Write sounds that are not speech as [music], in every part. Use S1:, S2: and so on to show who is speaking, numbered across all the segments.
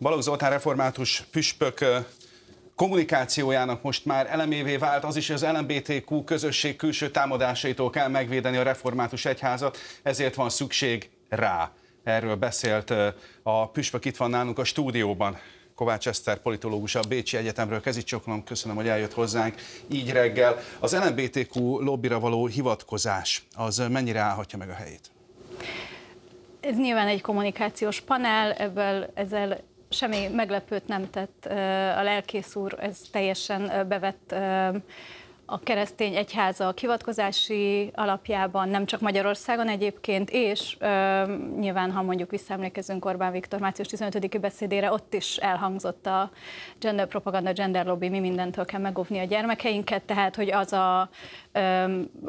S1: Balogh Zoltán református püspök kommunikációjának most már elemévé vált az is, hogy az LMBTQ közösség külső támadásaitól kell megvédeni a református egyházat, ezért van szükség rá. Erről beszélt a püspök, itt van nálunk a stúdióban. Kovács Eszter politológus a Bécsi Egyetemről. Kezicsoklom, köszönöm, hogy eljött hozzánk így reggel. Az LMBTQ lobbira való hivatkozás, az mennyire állhatja meg a helyét?
S2: Ez nyilván egy kommunikációs panel, ebből ezzel semmi meglepőt nem tett a lelkész úr, ez teljesen bevett a keresztény egyháza kivatkozási alapjában, nem csak Magyarországon egyébként, és ö, nyilván, ha mondjuk visszaemlékezünk Orbán Viktor március 15-i beszédére, ott is elhangzott a gender propaganda, gender lobby, mi mindentől kell megóvni a gyermekeinket, tehát, hogy az a, ö,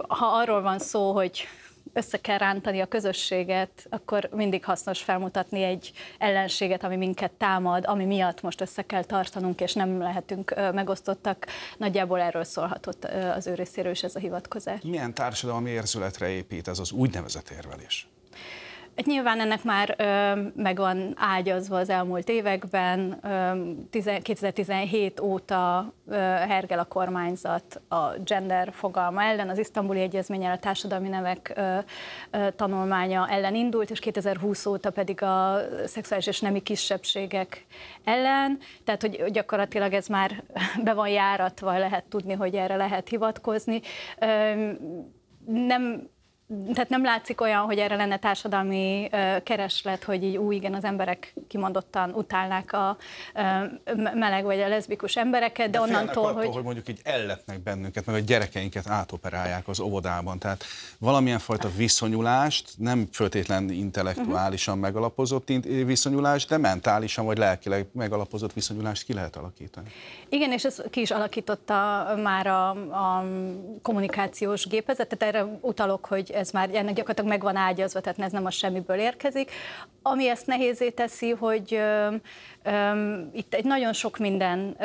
S2: ha arról van szó, hogy össze kell rántani a közösséget, akkor mindig hasznos felmutatni egy ellenséget, ami minket támad, ami miatt most össze kell tartanunk, és nem lehetünk megosztottak. Nagyjából erről szólhatott az ő részéről is ez a hivatkozás.
S1: Milyen társadalmi érzületre épít ez az úgynevezett érvelés?
S2: Hát nyilván ennek már ö, meg van ágyazva az elmúlt években. Ö, 2017 óta ö, hergel a kormányzat a gender fogalma ellen, az isztambuli egyezménnyel a társadalmi nevek ö, ö, tanulmánya ellen indult, és 2020 óta pedig a szexuális és nemi kisebbségek ellen. Tehát, hogy gyakorlatilag ez már [laughs] be van járatva, lehet tudni, hogy erre lehet hivatkozni. Ö, nem tehát nem látszik olyan, hogy erre lenne társadalmi kereslet, hogy így új, igen, az emberek kimondottan utálnák a meleg vagy a leszbikus embereket, de, de onnantól, attól, hogy...
S1: hogy mondjuk így ellepnek bennünket, meg a gyerekeinket átoperálják az óvodában, tehát valamilyen fajta viszonyulást, nem föltétlen intellektuálisan uh-huh. megalapozott viszonyulást, de mentálisan vagy lelkileg megalapozott viszonyulást ki lehet alakítani.
S2: Igen, és ez ki is alakította már a, a kommunikációs gépezetet, erre utalok, hogy ez már ennek gyakorlatilag meg van ágyazva, tehát ez nem a semmiből érkezik. Ami ezt nehézé teszi, hogy itt egy nagyon sok minden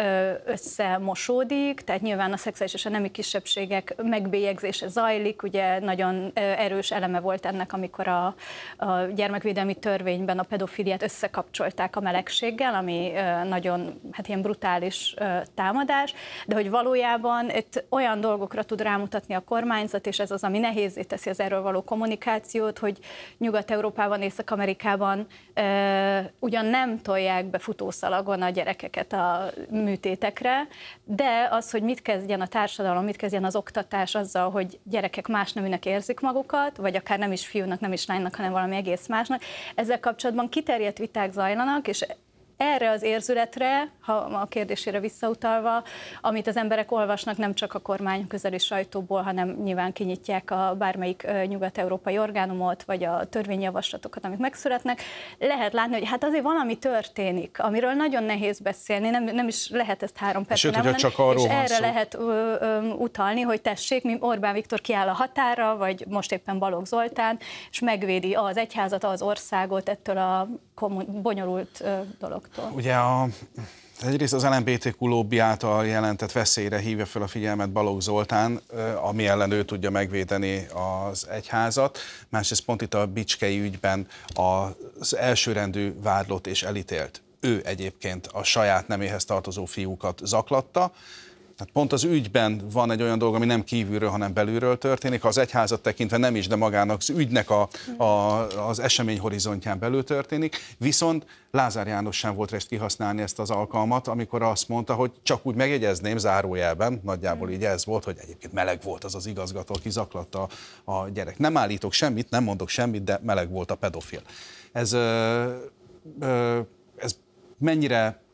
S2: összemosódik, tehát nyilván a szexuális és a nemi kisebbségek megbélyegzése zajlik, ugye nagyon erős eleme volt ennek, amikor a, a gyermekvédelmi törvényben a pedofiliát összekapcsolták a melegséggel, ami nagyon, hát ilyen brutális támadás, de hogy valójában itt olyan dolgokra tud rámutatni a kormányzat, és ez az, ami nehézé teszi az erről való kommunikációt, hogy Nyugat-Európában, Észak-Amerikában ugyan nem tolják be futószalagon a gyerekeket a műtétekre, de az, hogy mit kezdjen a társadalom, mit kezdjen az oktatás azzal, hogy gyerekek más neműnek érzik magukat, vagy akár nem is fiúnak, nem is lánynak, hanem valami egész másnak, ezzel kapcsolatban kiterjedt viták zajlanak, és erre az érzületre, ha a kérdésére visszautalva, amit az emberek olvasnak nem csak a kormány közeli sajtóból, hanem nyilván kinyitják a bármelyik nyugat-európai orgánumot, vagy a törvényjavaslatokat, amik megszületnek, lehet látni, hogy hát azért valami történik, amiről nagyon nehéz beszélni, nem, nem is lehet ezt három percben Sőt, nem csak arról és erre szó. lehet ö, ö, utalni, hogy tessék, mi Orbán Viktor kiáll a határa, vagy most éppen Balogh Zoltán, és megvédi az egyházat, az országot ettől a bonyolult
S1: ö, dolog erőszaktól? Ugye a, egyrészt az LMBTQ lobby által jelentett veszélyre hívja fel a figyelmet Balogh Zoltán, ami ellen ő tudja megvédeni az egyházat, másrészt pont itt a Bicskei ügyben az elsőrendű vádlott és elítélt ő egyébként a saját neméhez tartozó fiúkat zaklatta, tehát pont az ügyben van egy olyan dolog, ami nem kívülről, hanem belülről történik, az egyházat tekintve nem is, de magának az ügynek a, a, az esemény horizontján belül történik, viszont Lázár János sem volt részt kihasználni ezt az alkalmat, amikor azt mondta, hogy csak úgy megjegyezném zárójelben, nagyjából így ez volt, hogy egyébként meleg volt az az igazgató, aki zaklatta a, a gyerek. Nem állítok semmit, nem mondok semmit, de meleg volt a pedofil. Ez, ö, ö, ez mennyire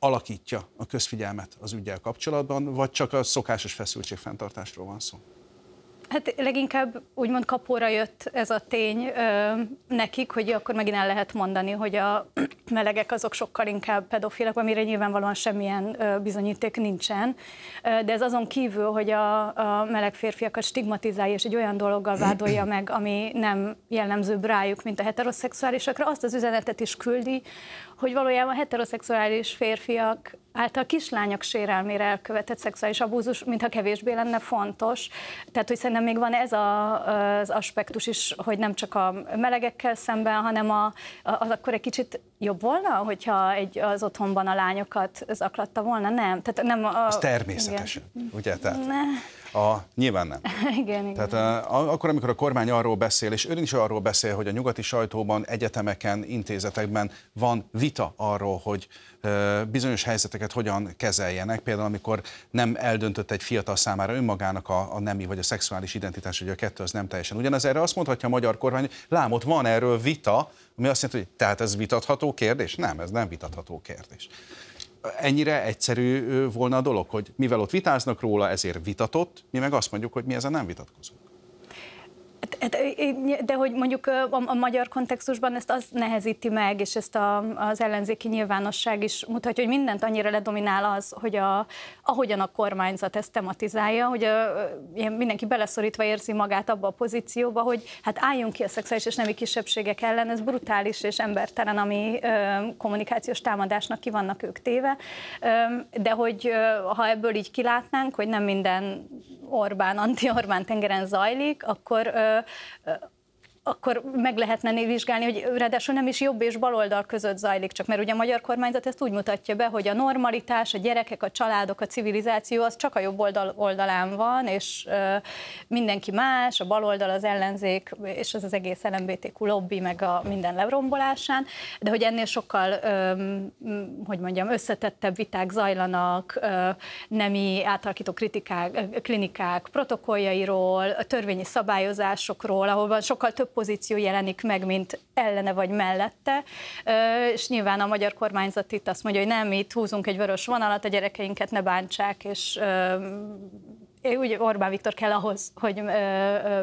S1: alakítja a közfigyelmet az ügyel kapcsolatban, vagy csak a szokásos feszültségfenntartásról van szó?
S2: Hát leginkább úgymond kapóra jött ez a tény ö, nekik, hogy akkor megint el lehet mondani, hogy a [clears throat] melegek azok sokkal inkább pedofilek, amire nyilvánvalóan semmilyen ö, bizonyíték nincsen. Ö, de ez azon kívül, hogy a, a meleg férfiakat stigmatizálja, és egy olyan dologgal vádolja meg, ami nem jellemző rájuk, mint a heteroszexuálisakra, azt az üzenetet is küldi, hogy valójában heteroszexuális férfiak által kislányok sérelmére elkövetett szexuális abúzus, mintha kevésbé lenne fontos. Tehát, hogy szerintem még van ez a, az aspektus is, hogy nem csak a melegekkel szemben, hanem a, az akkor egy kicsit jobb volna, hogyha egy, az otthonban a lányokat zaklatta volna? Nem. Tehát nem a, az természetesen,
S1: igen. ugye? Tehát. Ne. A, nyilván nem.
S2: [laughs] igen, igen. Tehát
S1: eh, a, akkor, amikor a kormány arról beszél, és ön is arról beszél, hogy a nyugati sajtóban, egyetemeken, intézetekben van vita arról, hogy e, bizonyos helyzeteket hogyan kezeljenek, például amikor nem eldöntött egy fiatal számára önmagának a, a nemi vagy a szexuális identitás, hogy a kettő az nem teljesen. Ugyanez erre azt mondhatja a magyar kormány, hogy lám, ott van erről vita, ami azt jelenti, hogy tehát ez vitatható kérdés? Nem, ez nem vitatható kérdés ennyire egyszerű volna a dolog, hogy mivel ott vitáznak róla, ezért vitatott, mi meg azt mondjuk, hogy mi ezen nem vitatkozunk.
S2: Hát, hát, de hogy mondjuk a, a magyar kontextusban ezt az nehezíti meg, és ezt a, az ellenzéki nyilvánosság is mutatja, hogy mindent annyira ledominál az, hogy a, ahogyan a kormányzat ezt tematizálja, hogy a, mindenki beleszorítva érzi magát abba a pozícióba, hogy hát álljunk ki a szexuális és nemi kisebbségek ellen, ez brutális és embertelen, ami ö, kommunikációs támadásnak ki vannak ők téve, ö, de hogy ö, ha ebből így kilátnánk, hogy nem minden Orbán, anti-Orbán tengeren zajlik, akkor akkor meg lehetne vizsgálni, hogy ráadásul nem is jobb és baloldal között zajlik, csak mert ugye a magyar kormányzat ezt úgy mutatja be, hogy a normalitás, a gyerekek, a családok, a civilizáció az csak a jobb oldal, oldalán van, és ö, mindenki más, a baloldal, az ellenzék, és ez az egész LMBTQ lobby, meg a minden lerombolásán, de hogy ennél sokkal, ö, hogy mondjam, összetettebb viták zajlanak, ö, nemi átalakító kritikák, klinikák protokolljairól, törvényi szabályozásokról, ahol van sokkal több pozíció jelenik meg, mint ellene vagy mellette, és nyilván a magyar kormányzat itt azt mondja, hogy nem, mi itt húzunk egy vörös vonalat, a gyerekeinket ne bántsák, és úgy Orbán Viktor kell ahhoz, hogy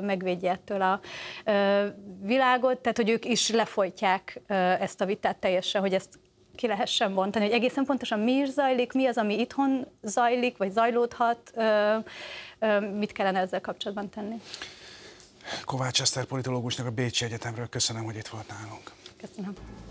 S2: megvédje ettől a világot, tehát hogy ők is lefolytják ezt a vitát teljesen, hogy ezt ki lehessen bontani, hogy egészen pontosan mi is zajlik, mi az, ami itthon zajlik, vagy zajlódhat, ö, ö, mit kellene ezzel kapcsolatban tenni.
S1: Kovács Eszter politológusnak a Bécsi Egyetemről köszönöm, hogy itt volt nálunk. Köszönöm.